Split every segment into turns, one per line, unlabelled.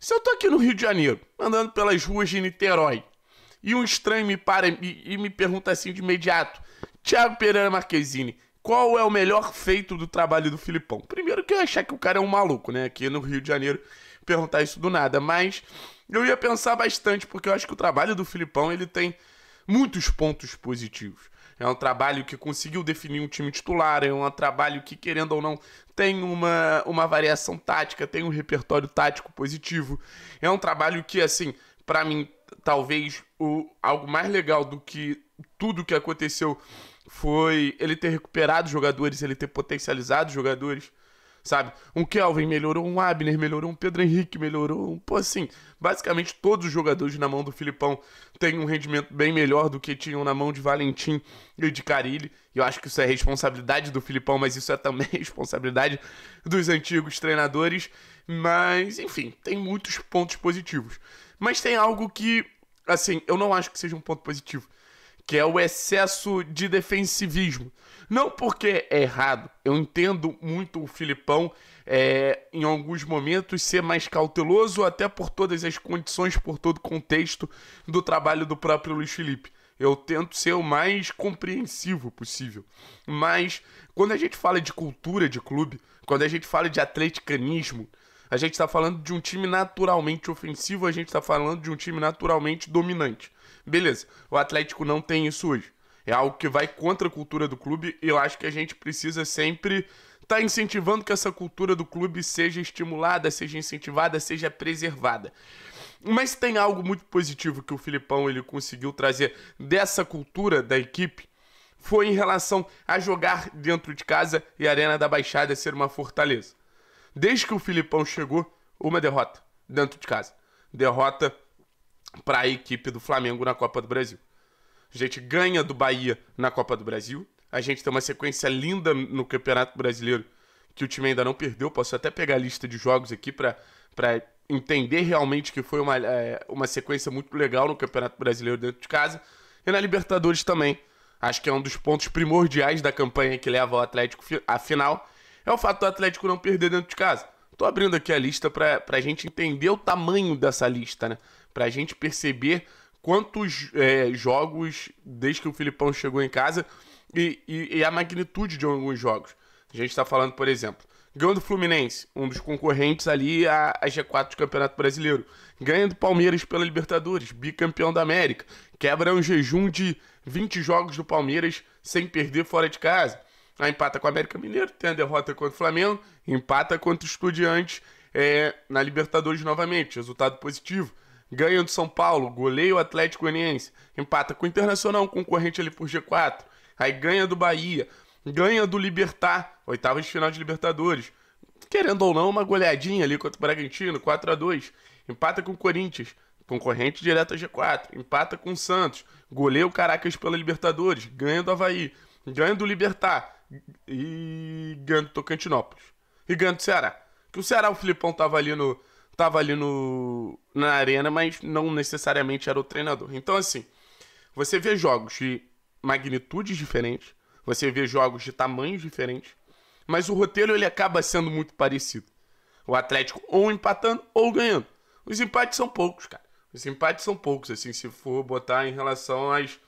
Se eu tô aqui no Rio de Janeiro, andando pelas ruas de Niterói, e um estranho me para e, me pergunta assim de imediato: Tiago Pereira Marquezine, qual é o melhor feito do trabalho do Filipão? Primeiro que eu achar que o cara é um maluco, né? Aqui no Rio de Janeiro, perguntar isso do nada, mas eu ia pensar bastante, porque eu acho que o trabalho do Filipão ele tem muitos pontos positivos. É um trabalho que conseguiu definir um time titular, é um trabalho que, querendo ou não, tem uma, uma variação tática, tem um repertório tático positivo. É um trabalho que, assim, para mim, talvez o, algo mais legal do que tudo que aconteceu foi ele ter recuperado jogadores, ele ter potencializado jogadores sabe? Um Kelvin melhorou, um Abner melhorou, um Pedro Henrique melhorou, um... pô, assim, basicamente todos os jogadores na mão do Filipão têm um rendimento bem melhor do que tinham na mão de Valentim e de Carilli. Eu acho que isso é responsabilidade do Filipão, mas isso é também responsabilidade dos antigos treinadores. Mas, enfim, tem muitos pontos positivos. Mas tem algo que, assim, eu não acho que seja um ponto positivo que é o excesso de defensivismo. Não porque é errado, eu entendo muito o Filipão é, em alguns momentos ser mais cauteloso, até por todas as condições, por todo o contexto do trabalho do próprio Luiz Felipe. Eu tento ser o mais compreensivo possível. Mas quando a gente fala de cultura de clube, quando a gente fala de atleticanismo, a gente está falando de um time naturalmente ofensivo, a gente está falando de um time naturalmente dominante. Beleza, o Atlético não tem isso hoje. É algo que vai contra a cultura do clube e eu acho que a gente precisa sempre estar tá incentivando que essa cultura do clube seja estimulada, seja incentivada, seja preservada. Mas tem algo muito positivo que o Filipão ele conseguiu trazer dessa cultura da equipe foi em relação a jogar dentro de casa e a Arena da Baixada ser uma fortaleza. Desde que o Filipão chegou, uma derrota dentro de casa. Derrota para a equipe do Flamengo na Copa do Brasil. A gente ganha do Bahia na Copa do Brasil. A gente tem uma sequência linda no Campeonato Brasileiro que o time ainda não perdeu. Posso até pegar a lista de jogos aqui para entender realmente que foi uma, é, uma sequência muito legal no Campeonato Brasileiro dentro de casa. E na Libertadores também. Acho que é um dos pontos primordiais da campanha que leva o Atlético à final. É o fato do Atlético não perder dentro de casa. Tô abrindo aqui a lista para a gente entender o tamanho dessa lista, né? Para a gente perceber quantos é, jogos desde que o Filipão chegou em casa e, e, e a magnitude de alguns jogos. A gente está falando, por exemplo, ganhando Fluminense, um dos concorrentes ali a, a G4 do Campeonato Brasileiro. Ganha do Palmeiras pela Libertadores, bicampeão da América. Quebra um jejum de 20 jogos do Palmeiras sem perder fora de casa. Aí empata com o América Mineiro, tem a derrota contra o Flamengo, empata contra o Estudiante é, na Libertadores novamente, resultado positivo. Ganha do São Paulo, goleia o Atlético Goianiense, empata com o Internacional, concorrente ali por G4. Aí ganha do Bahia, ganha do Libertar, oitava de final de Libertadores. Querendo ou não, uma goleadinha ali contra o Bragantino, 4 a 2 Empata com o Corinthians, concorrente direto a G4. Empata com o Santos, goleia o Caracas pela Libertadores, ganha do Havaí, ganha do Libertar e ganhando Tocantinópolis. E ganhando Ceará. Que o Ceará, o Filipão tava ali no. Tava ali no. na arena, mas não necessariamente era o treinador. Então, assim, você vê jogos de magnitudes diferentes, você vê jogos de tamanhos diferentes, mas o roteiro ele acaba sendo muito parecido. O Atlético ou empatando ou ganhando. Os empates são poucos, cara. Os empates são poucos, assim, se for botar em relação às,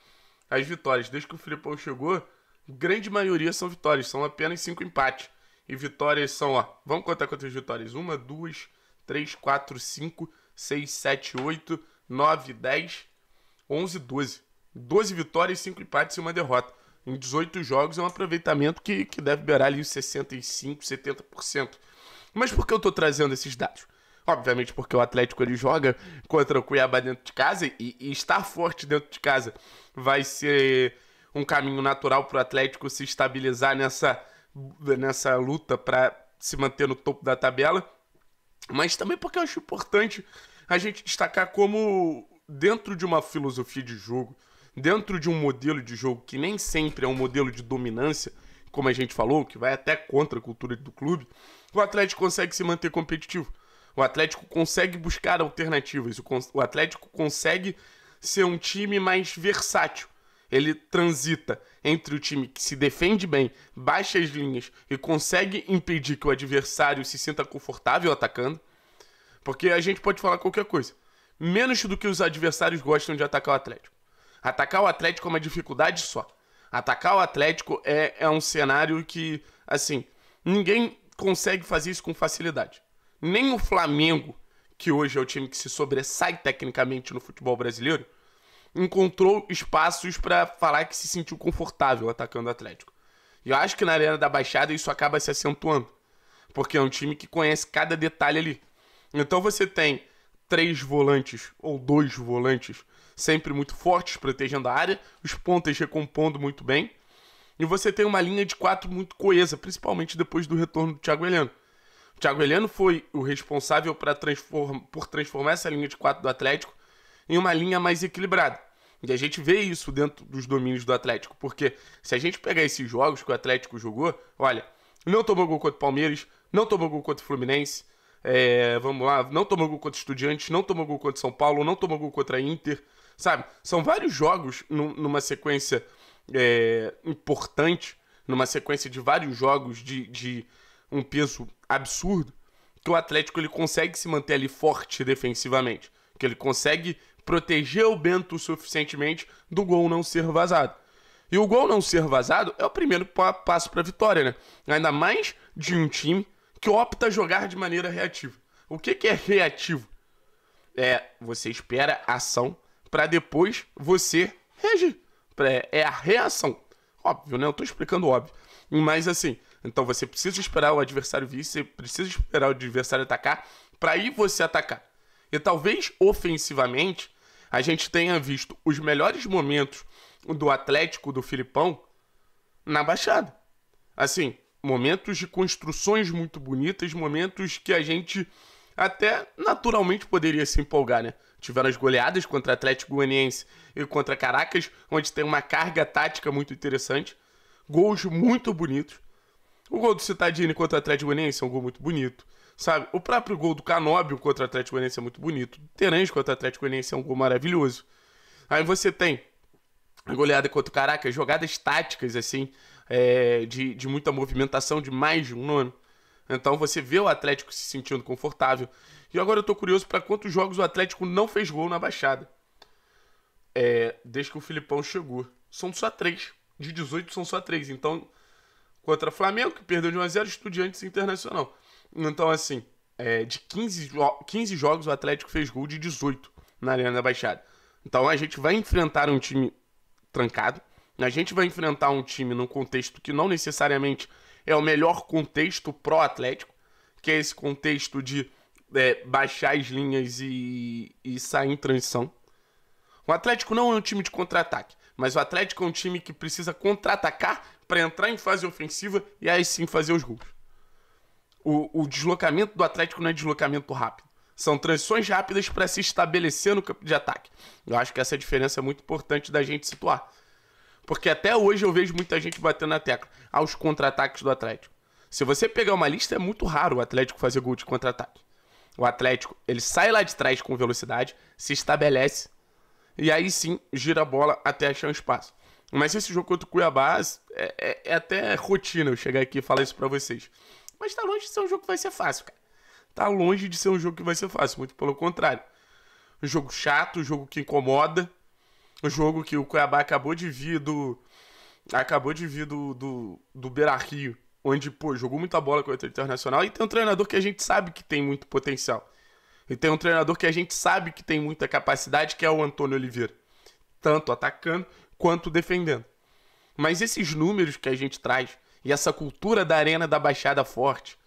às vitórias. Desde que o Filipão chegou, grande maioria são vitórias, são apenas cinco empates. E vitórias são, ó, vamos contar quantas vitórias? Uma, duas, três, quatro, cinco, seis, sete, oito, nove, dez, onze, doze. Doze vitórias, cinco empates e uma derrota. Em 18 jogos é um aproveitamento que, que deve beirar ali os 65, 70%. Mas por que eu estou trazendo esses dados? Obviamente porque o Atlético ele joga contra o Cuiabá dentro de casa e, e estar forte dentro de casa vai ser um caminho natural para o Atlético se estabilizar nessa, nessa luta para se manter no topo da tabela, mas também porque eu acho importante a gente destacar como, dentro de uma filosofia de jogo, dentro de um modelo de jogo que nem sempre é um modelo de dominância, como a gente falou, que vai até contra a cultura do clube, o Atlético consegue se manter competitivo. O Atlético consegue buscar alternativas, o Atlético consegue ser um time mais versátil ele transita entre o time que se defende bem, baixa as linhas e consegue impedir que o adversário se sinta confortável atacando. Porque a gente pode falar qualquer coisa. Menos do que os adversários gostam de atacar o Atlético. Atacar o Atlético é uma dificuldade só. Atacar o Atlético é, é um cenário que, assim, ninguém consegue fazer isso com facilidade. Nem o Flamengo, que hoje é o time que se sobressai tecnicamente no futebol brasileiro, encontrou espaços para falar que se sentiu confortável atacando o Atlético. E eu acho que na Arena da Baixada isso acaba se acentuando, porque é um time que conhece cada detalhe ali. Então você tem três volantes ou dois volantes sempre muito fortes protegendo a área, os pontas recompondo muito bem. E você tem uma linha de quatro muito coesa, principalmente depois do retorno do Thiago Heleno. O Thiago Heleno foi o responsável transform... por transformar essa linha de quatro do Atlético em uma linha mais equilibrada. E a gente vê isso dentro dos domínios do Atlético, porque se a gente pegar esses jogos que o Atlético jogou, olha, não tomou gol contra o Palmeiras, não tomou gol contra o Fluminense, é, vamos lá, não tomou gol contra o Estudiantes, não tomou gol contra o São Paulo, não tomou gol contra a Inter, sabe? São vários jogos numa sequência é, importante, numa sequência de vários jogos de, de um peso absurdo, que o Atlético ele consegue se manter ali forte defensivamente, que ele consegue proteger o Bento suficientemente do gol não ser vazado. E o gol não ser vazado é o primeiro passo para a vitória, né? Ainda mais de um time que opta jogar de maneira reativa. O que, que é reativo? É você espera ação para depois você reagir. É a reação. Óbvio, né? Eu tô explicando óbvio. Mas assim, então você precisa esperar o adversário vir, você precisa esperar o adversário atacar para aí você atacar. E talvez ofensivamente a gente tenha visto os melhores momentos do Atlético do Filipão na Baixada. Assim, momentos de construções muito bonitas, momentos que a gente até naturalmente poderia se empolgar, né? Tiveram as goleadas contra Atlético Goianiense e contra Caracas, onde tem uma carga tática muito interessante, gols muito bonitos. O gol do Citadini contra o Atlético Goianiense é um gol muito bonito sabe? O próprio gol do Canóbio contra o Atlético Goianiense é muito bonito. O contra o Atlético Goianiense é um gol maravilhoso. Aí você tem a goleada contra o Caracas, jogadas táticas, assim, é, de, de muita movimentação, de mais de um nono. Então você vê o Atlético se sentindo confortável. E agora eu tô curioso para quantos jogos o Atlético não fez gol na Baixada. É, desde que o Filipão chegou. São só três. De 18 são só três. Então, contra Flamengo, que perdeu de 1x0, Estudiantes Internacional. Então, assim, é, de 15, jo 15 jogos, o Atlético fez gol de 18 na Arena da Baixada. Então, a gente vai enfrentar um time trancado. A gente vai enfrentar um time num contexto que não necessariamente é o melhor contexto pro atlético que é esse contexto de é, baixar as linhas e, e sair em transição. O Atlético não é um time de contra-ataque, mas o Atlético é um time que precisa contra-atacar para entrar em fase ofensiva e aí sim fazer os gols. O, o deslocamento do Atlético não é deslocamento rápido. São transições rápidas para se estabelecer no campo de ataque. Eu acho que essa diferença é muito importante da gente situar. Porque até hoje eu vejo muita gente batendo na tecla aos ah, contra-ataques do Atlético. Se você pegar uma lista, é muito raro o Atlético fazer gol de contra-ataque. O Atlético, ele sai lá de trás com velocidade, se estabelece e aí sim gira a bola até achar um espaço. Mas esse jogo contra o Cuiabá é, é, é até rotina eu chegar aqui e falar isso para vocês. Mas tá longe de ser um jogo que vai ser fácil, cara. Tá longe de ser um jogo que vai ser fácil, muito pelo contrário. Um jogo chato, um jogo que incomoda. Um jogo que o Cuiabá acabou de vir do. Acabou de vir do, do, do Beira Rio, onde, pô, jogou muita bola com o Internacional e tem um treinador que a gente sabe que tem muito potencial. E tem um treinador que a gente sabe que tem muita capacidade, que é o Antônio Oliveira. Tanto atacando quanto defendendo. Mas esses números que a gente traz, e essa cultura da arena da Baixada forte.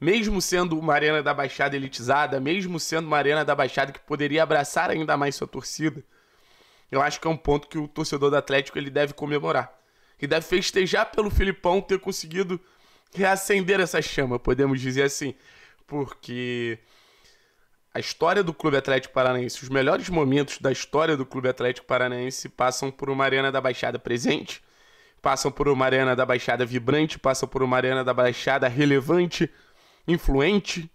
Mesmo sendo uma arena da Baixada elitizada, mesmo sendo uma arena da Baixada que poderia abraçar ainda mais sua torcida, eu acho que é um ponto que o torcedor do Atlético ele deve comemorar. E deve festejar pelo Filipão ter conseguido reacender essa chama, podemos dizer assim. Porque a história do Clube Atlético Paranaense, os melhores momentos da história do Clube Atlético Paranaense passam por uma Arena da Baixada presente passam por uma arena da Baixada vibrante, passam por uma arena da Baixada relevante, influente.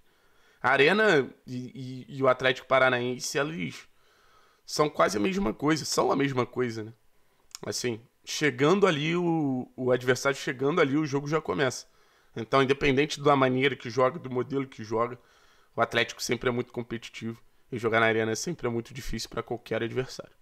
A arena e, e, e o Atlético Paranaense, eles são quase a mesma coisa, são a mesma coisa, né? Assim, chegando ali, o, o adversário chegando ali, o jogo já começa. Então, independente da maneira que joga, do modelo que joga, o Atlético sempre é muito competitivo e jogar na arena é sempre é muito difícil para qualquer adversário.